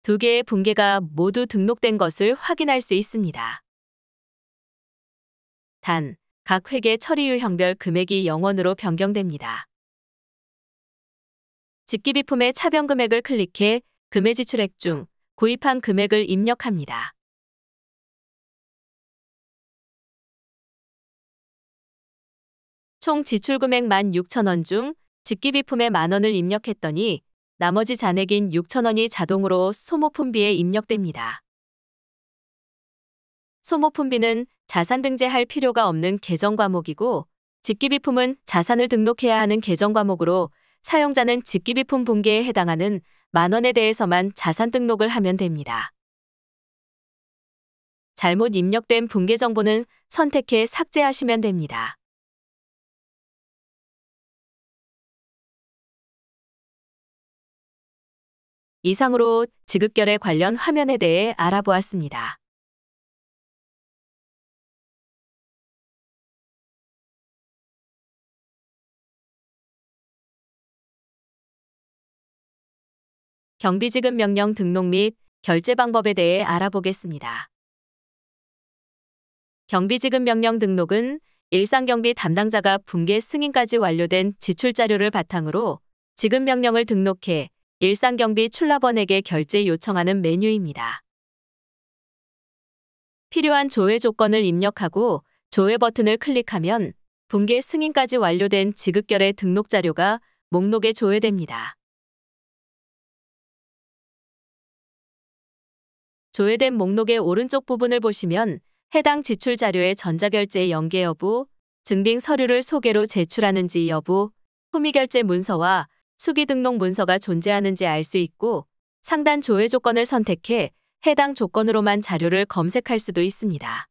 두 개의 붕괴가 모두 등록된 것을 확인할 수 있습니다. 단, 각 회계 처리유 형별 금액이 0원으로 변경됩니다. 집기비품의 차변 금액을 클릭해 금해 지출액 중 구입한 금액을 입력합니다. 총 지출 금액 16,000원 중직기비품에 만원을 입력했더니 나머지 잔액인 6,000원이 자동으로 소모품비에 입력됩니다. 소모품비는 자산 등재할 필요가 없는 계정 과목이고 직기비품은 자산을 등록해야 하는 계정 과목으로 사용자는 직기비품 분계에 해당하는 만원에 대해서만 자산 등록을 하면 됩니다. 잘못 입력된 분계 정보는 선택해 삭제하시면 됩니다. 이상으로 지급결의 관련 화면에 대해 알아보았습니다. 경비지급 명령 등록 및 결제 방법에 대해 알아보겠습니다. 경비지급 명령 등록은 일상경비 담당자가 붕괴 승인까지 완료된 지출 자료를 바탕으로 지급 명령을 등록해 일상경비 출납원에게 결제 요청하는 메뉴입니다. 필요한 조회 조건을 입력하고 조회 버튼을 클릭하면 분계 승인까지 완료된 지급결의 등록 자료가 목록에 조회됩니다. 조회된 목록의 오른쪽 부분을 보시면 해당 지출 자료의 전자결제 연계 여부, 증빙 서류를 소개로 제출하는지 여부, 후미결제 문서와 수기 등록 문서가 존재하는지 알 수 있고 상단 조회 조건을 선택해 해당 조건으로만 자료를 검색할 수도 있습니다.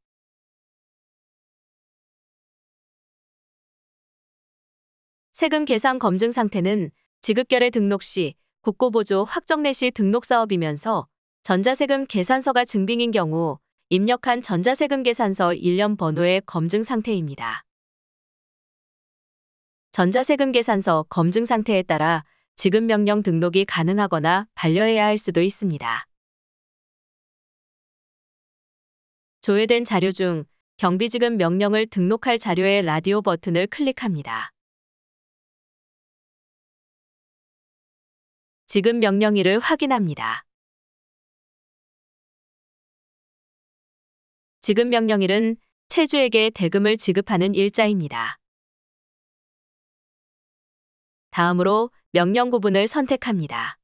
세금 계산 검증 상태는 지급결의 등록 시 국고보조 확정내 시 등록 사업이면서 전자세금 계산서가 증빙인 경우 입력한 전자세금 계산서 일련 번호의 검증 상태입니다. 전자세금 계산서 검증 상태에 따라 지급 명령 등록이 가능하거나 반려해야 할 수도 있습니다. 조회된 자료 중 경비지급 명령을 등록할 자료의 라디오 버튼을 클릭합니다. 지급 명령일을 확인합니다. 지급 명령일은 체주에게 대금을 지급하는 일자입니다. 다음으로 명령 구분을 선택합니다.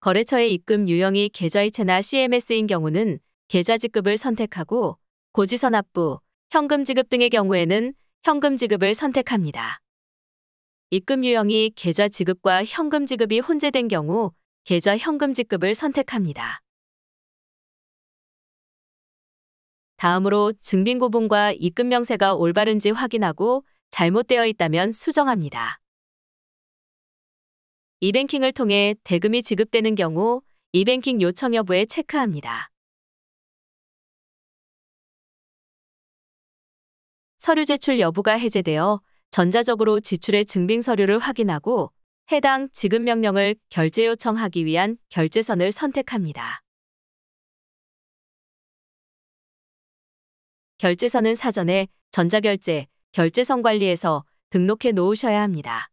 거래처의 입금 유형이 계좌이체나 CMS인 경우는 계좌 지급을 선택하고 고지선 납부, 현금 지급 등의 경우에는 현금 지급을 선택합니다. 입금 유형이 계좌 지급과 현금 지급이 혼재된 경우 계좌 현금 지급을 선택합니다. 다음으로 증빙 구분과 입금 명세가 올바른지 확인하고 잘못되어 있다면 수정합니다. 이뱅킹을 통해 대금이 지급되는 경우 이뱅킹 요청 여부에 체크합니다. 서류 제출 여부가 해제되어 전자적으로 지출의 증빙 서류를 확인하고 해당 지급 명령을 결제 요청하기 위한 결제선을 선택합니다. 결제선은 사전에 전자결제, 결제선 관리에서 등록해 놓으셔야 합니다.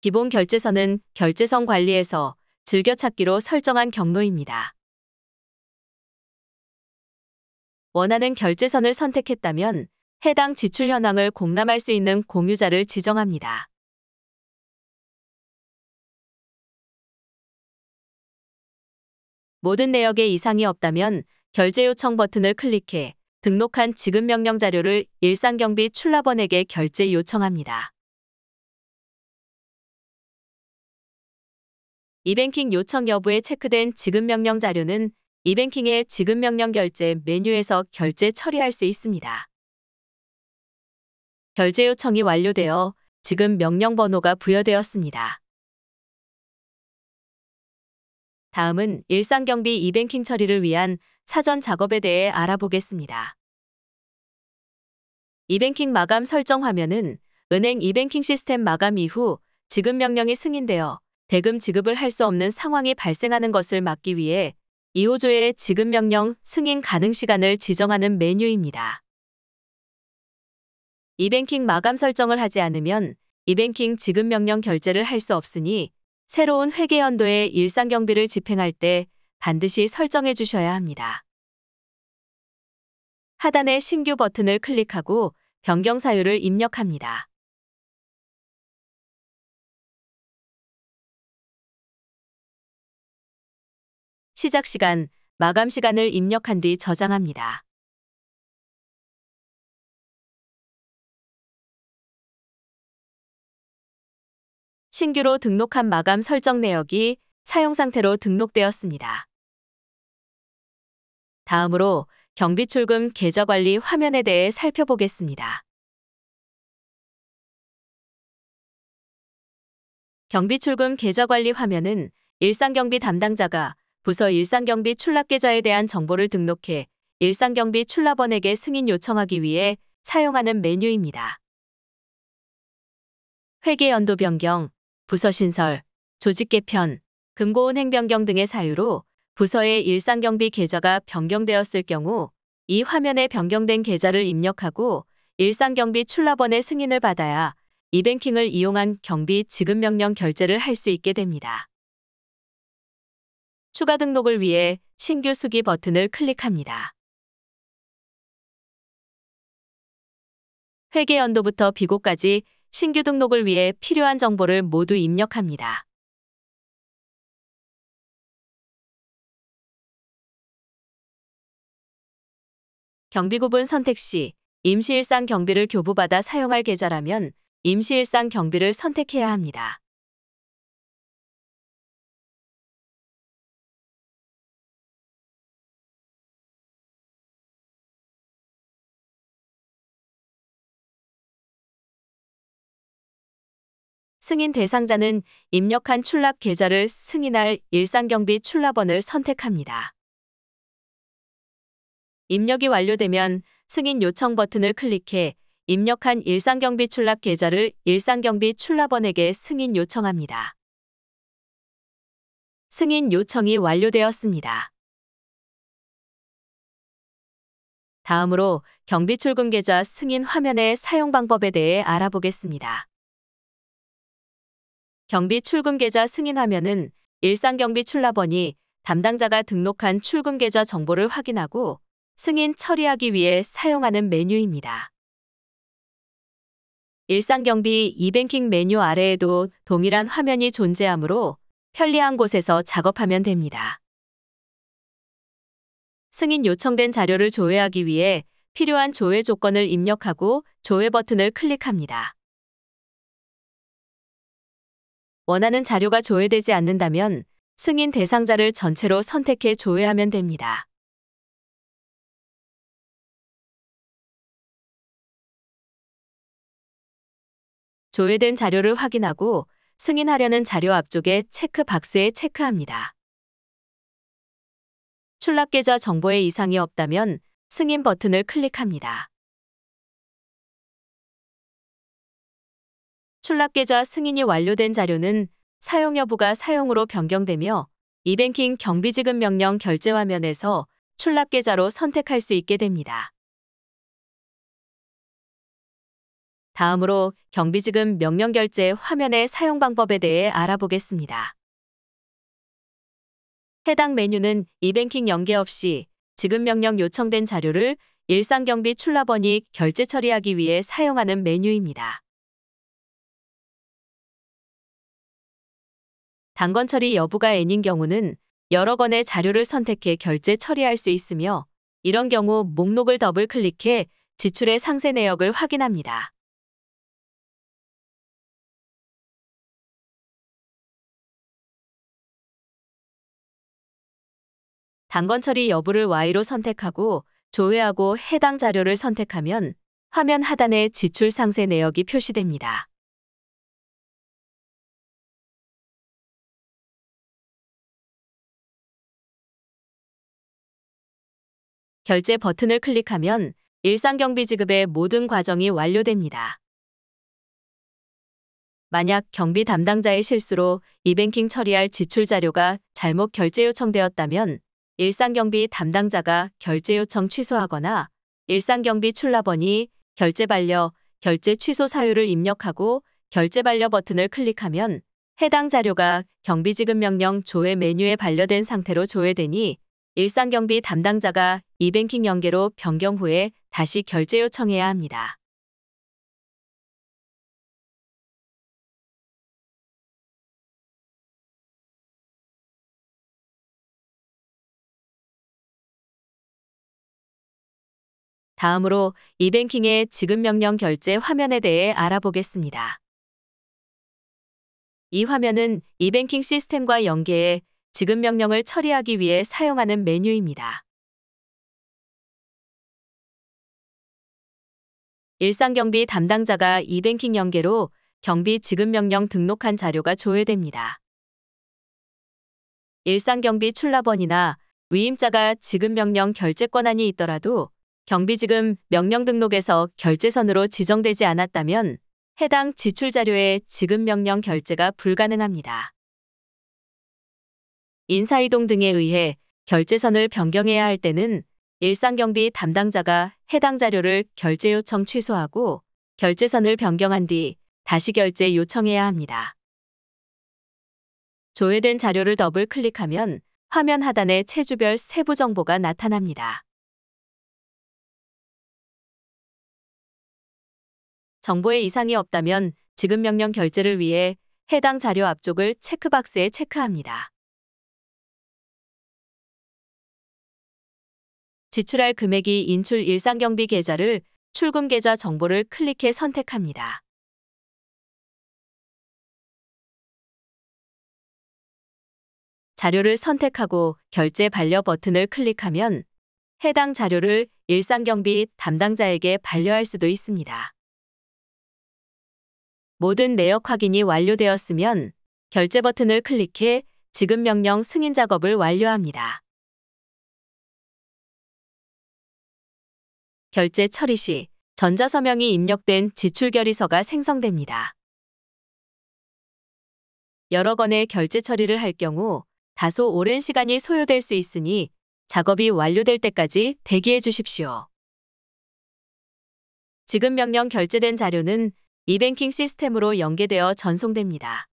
기본 결제선은 결제선 관리에서 즐겨찾기로 설정한 경로입니다. 원하는 결제선을 선택했다면 해당 지출 현황을 공람할 수 있는 공유자를 지정합니다. 모든 내역에 이상이 없다면 결제 요청 버튼을 클릭해 등록한 지급 명령 자료를 일상경비 출납원에게 결제 요청합니다. 이뱅킹 요청 여부에 체크된 지급 명령 자료는 이뱅킹의 지급 명령 결제 메뉴에서 결제 처리할 수 있습니다. 결제 요청이 완료되어 지급 명령 번호가 부여되었습니다. 다음은 일상경비 이뱅킹 처리를 위한 사전 작업에 대해 알아보겠습니다. 이뱅킹 마감 설정 화면은 은행 이뱅킹 시스템 마감 이후 지급 명령이 승인되어 대금 지급을 할 수 없는 상황이 발생하는 것을 막기 위해 2호조의 지급 명령 승인 가능 시간을 지정하는 메뉴입니다. 이뱅킹 마감 설정을 하지 않으면 이뱅킹 지급 명령 결제를 할 수 없으니 새로운 회계 연도에 일상 경비를 집행할 때 반드시 설정해 주셔야 합니다. 하단의 신규 버튼을 클릭하고 변경 사유를 입력합니다. 시작 시간, 마감 시간을 입력한 뒤 저장합니다. 신규로 등록한 마감 설정 내역이 사용 상태로 등록되었습니다. 다음으로 경비출금 계좌 관리 화면에 대해 살펴보겠습니다. 경비출금 계좌 관리 화면은 일상경비 담당자가 부서 일상경비 출납계좌에 대한 정보를 등록해 일상경비 출납원에게 승인 요청하기 위해 사용하는 메뉴입니다. 회계 연도 변경, 부서 신설, 조직 개편, 금고은 행변경 등의 사유로 부서의 일상경비 계좌가 변경되었을 경우 이 화면에 변경된 계좌를 입력하고 일상경비 출납원의 승인을 받아야 이뱅킹을 이용한 경비 지급명령 결제를 할 수 있게 됩니다. 추가 등록을 위해 신규 수기 버튼을 클릭합니다. 회계 연도부터 비고까지 신규 등록을 위해 필요한 정보를 모두 입력합니다. 경비구분 선택 시 임시일상 경비를 교부받아 사용할 계좌라면 임시일상 경비를 선택해야 합니다. 승인 대상자는 입력한 출납 계좌를 승인할 일상경비 출납원을 선택합니다. 입력이 완료되면 승인 요청 버튼을 클릭해 입력한 일상경비 출납 계좌를 일상경비 출납원에게 승인 요청합니다. 승인 요청이 완료되었습니다. 다음으로 경비 출금 계좌 승인 화면의 사용 방법에 대해 알아보겠습니다. 경비 출금 계좌 승인 화면은 일상경비 출납원이 담당자가 등록한 출금 계좌 정보를 확인하고 승인 처리하기 위해 사용하는 메뉴입니다. 일상경비 이뱅킹 메뉴 아래에도 동일한 화면이 존재하므로 편리한 곳에서 작업하면 됩니다. 승인 요청된 자료를 조회하기 위해 필요한 조회 조건을 입력하고 조회 버튼을 클릭합니다. 원하는 자료가 조회되지 않는다면 승인 대상자를 전체로 선택해 조회하면 됩니다. 조회된 자료를 확인하고 승인하려는 자료 앞쪽에 체크 박스에 체크합니다. 출납계좌 정보에 이상이 없다면 승인 버튼을 클릭합니다. 출납계좌 승인이 완료된 자료는 사용 여부가 사용으로 변경되며 이뱅킹 경비지급 명령 결제 화면에서 출납계좌로 선택할 수 있게 됩니다. 다음으로 경비지급 명령 결제 화면의 사용 방법에 대해 알아보겠습니다. 해당 메뉴는 이뱅킹 연계 없이 지급 명령 요청된 자료를 일상 경비 출납원이 결제 처리하기 위해 사용하는 메뉴입니다. 당권 처리 여부가 N인 경우는 여러 건의 자료를 선택해 결제 처리할 수 있으며 이런 경우 목록을 더블 클릭해 지출의 상세 내역을 확인합니다. 단건 처리 여부를 Y로 선택하고 조회하고 해당 자료를 선택하면 화면 하단에 지출 상세 내역이 표시됩니다. 결제 버튼을 클릭하면 일상경비 지급의 모든 과정이 완료됩니다. 만약 경비 담당자의 실수로 이뱅킹 처리할 지출 자료가 잘못 결제 요청되었다면 일상경비 담당자가 결제 요청 취소하거나 일상경비 출납원이 결제 반려, 결제 취소 사유를 입력하고 결제 반려 버튼을 클릭하면 해당 자료가 경비지급 명령 조회 메뉴에 반려된 상태로 조회되니 일상경비 담당자가 이뱅킹 연계로 변경 후에 다시 결제 요청해야 합니다. 다음으로 이뱅킹의 지급명령 결제 화면에 대해 알아보겠습니다. 이 화면은 이뱅킹 시스템과 연계해 지급명령을 처리하기 위해 사용하는 메뉴입니다. 일상경비 담당자가 이뱅킹 연계로 경비 지급명령 등록한 자료가 조회됩니다. 일상경비 출납원이나 위임자가 지급명령 결제 권한이 있더라도 경비지금 명령 등록에서 결제선으로 지정되지 않았다면 해당 지출 자료의 지급 명령 결제가 불가능합니다. 인사이동 등에 의해 결제선을 변경해야 할 때는 일상경비 담당자가 해당 자료를 결제 요청 취소하고 결제선을 변경한 뒤 다시 결제 요청해야 합니다. 조회된 자료를 더블 클릭하면 화면 하단에 체주별 세부 정보가 나타납니다. 정보에 이상이 없다면 지급 명령 결제를 위해 해당 자료 앞쪽을 체크박스에 체크합니다. 지출할 금액이 인출 일상경비 계좌를 출금 계좌 정보를 클릭해 선택합니다. 자료를 선택하고 결제 반려 버튼을 클릭하면 해당 자료를 일상경비 담당자에게 반려할 수도 있습니다. 모든 내역 확인이 완료되었으면 결제 버튼을 클릭해 지급 명령 승인 작업을 완료합니다. 결제 처리 시 전자서명이 입력된 지출 결의서가 생성됩니다. 여러 건의 결제 처리를 할 경우 다소 오랜 시간이 소요될 수 있으니 작업이 완료될 때까지 대기해 주십시오. 지급 명령 결제된 자료는 이뱅킹 시스템으로 연계되어 전송됩니다.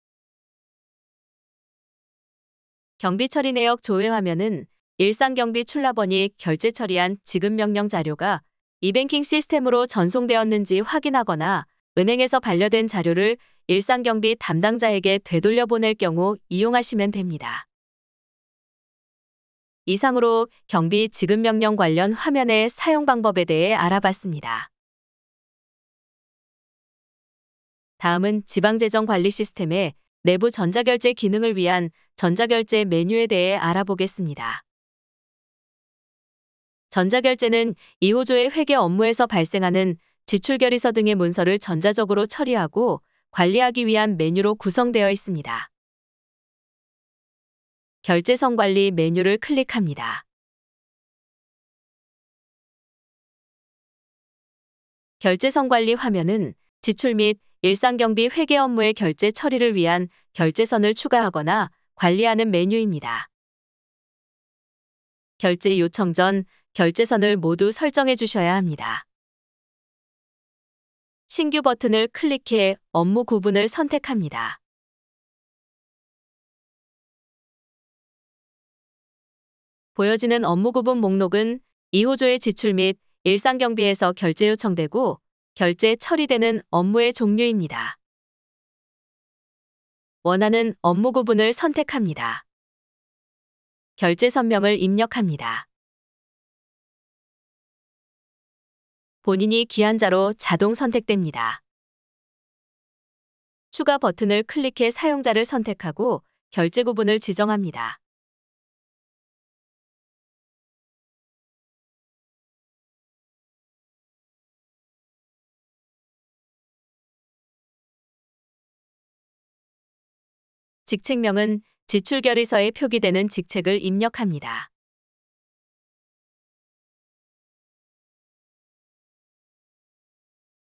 경비 처리 내역 조회 화면은 일상 경비 출납원이 결제 처리한 지급 명령 자료가 이뱅킹 시스템으로 전송되었는지 확인하거나 은행에서 반려된 자료를 일상 경비 담당자에게 되돌려 보낼 경우 이용하시면 됩니다. 이상으로 경비 지급 명령 관련 화면의 사용 방법에 대해 알아봤습니다. 다음은 지방재정관리 시스템의 내부 전자결제 기능을 위한 전자결제 메뉴에 대해 알아보겠습니다. 전자결제는 2호조의 회계 업무에서 발생하는 지출결의서 등의 문서를 전자적으로 처리하고 관리하기 위한 메뉴로 구성되어 있습니다. 결제성 관리 메뉴를 클릭합니다. 결제성 관리 화면은 지출 및 일상경비 회계 업무의 결제 처리를 위한 결제선을 추가하거나 관리하는 메뉴입니다. 결제 요청 전 결제선을 모두 설정해 주셔야 합니다. 신규 버튼을 클릭해 업무 구분을 선택합니다. 보여지는 업무 구분 목록은 2호조의 지출 및 일상경비에서 결제 요청되고 결제 처리되는 업무의 종류입니다. 원하는 업무 구분을 선택합니다. 결제 선명을 입력합니다. 본인이 기한자로 자동 선택됩니다. 추가 버튼을 클릭해 사용자를 선택하고 결제 구분을 지정합니다. 직책명은 지출 결의서에 표기되는 직책을 입력합니다.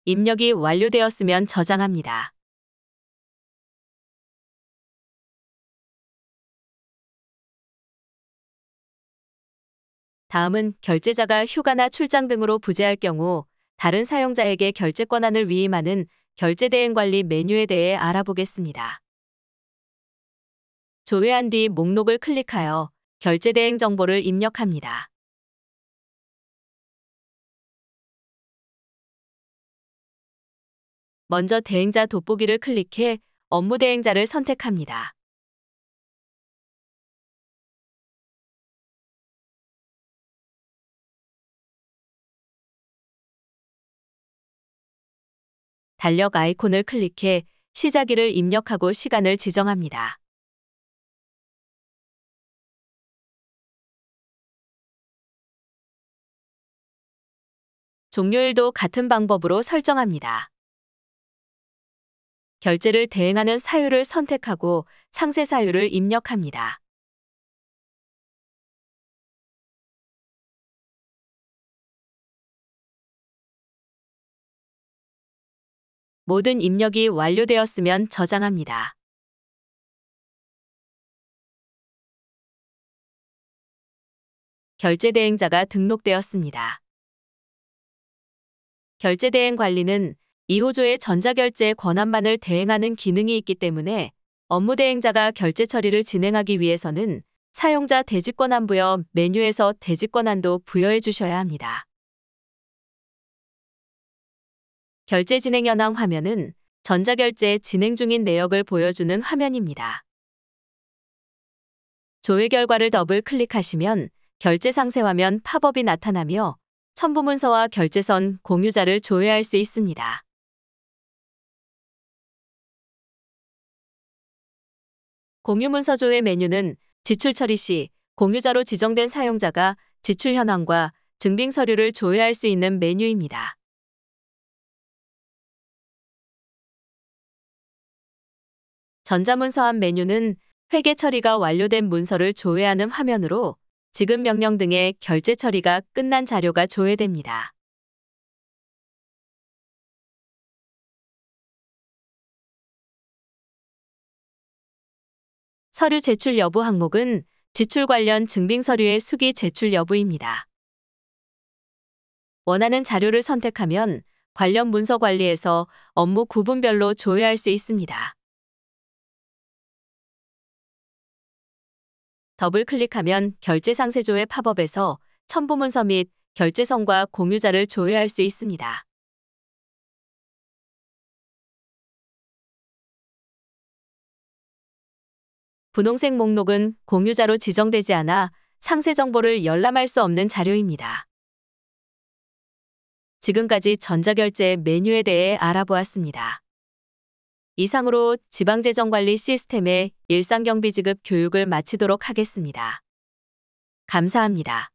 입력이 완료되었으면 저장합니다. 다음은 결제자가 휴가나 출장 등으로 부재할 경우 다른 사용자에게 결제 권한을 위임하는 결제 대행 관리 메뉴에 대해 알아보겠습니다. 조회한 뒤 목록을 클릭하여 결제 대행 정보를 입력합니다. 먼저 대행자 돋보기를 클릭해 업무 대행자를 선택합니다. 달력 아이콘을 클릭해 시작일을 입력하고 시간을 지정합니다. 종료일도 같은 방법으로 설정합니다. 결제를 대행하는 사유를 선택하고 상세 사유를 입력합니다. 모든 입력이 완료되었으면 저장합니다. 결제 대행자가 등록되었습니다. 결제대행 관리는 2호조의 전자결제 권한만을 대행하는 기능이 있기 때문에 업무대행자가 결제 처리를 진행하기 위해서는 사용자 대지권한 부여 메뉴에서 대지권한도 부여해 주셔야 합니다. 결제 진행 현황 화면은 전자결제 진행 중인 내역을 보여주는 화면입니다. 조회 결과를 더블 클릭하시면 결제 상세 화면 팝업이 나타나며 첨부문서와 결제선 공유자를 조회할 수 있습니다. 공유문서 조회 메뉴는 지출 처리 시 공유자로 지정된 사용자가 지출 현황과 증빙 서류를 조회할 수 있는 메뉴입니다. 전자문서함 메뉴는 회계 처리가 완료된 문서를 조회하는 화면으로 지급 명령 등의 결제 처리가 끝난 자료가 조회됩니다. 서류 제출 여부 항목은 지출 관련 증빙 서류의 수기 제출 여부입니다. 원하는 자료를 선택하면 관련 문서 관리에서 업무 구분별로 조회할 수 있습니다. 더블 클릭하면 결제 상세조회 팝업에서 첨부 문서 및결제성과 공유자를 조회할 수 있습니다. 분홍색 목록은 공유자로 지정되지 않아 상세 정보를 열람할 수 없는 자료입니다. 지금까지 전자결제 메뉴에 대해 알아보았습니다. 이상으로 지방재정관리 시스템의 일상경비지급 교육을 마치도록 하겠습니다. 감사합니다.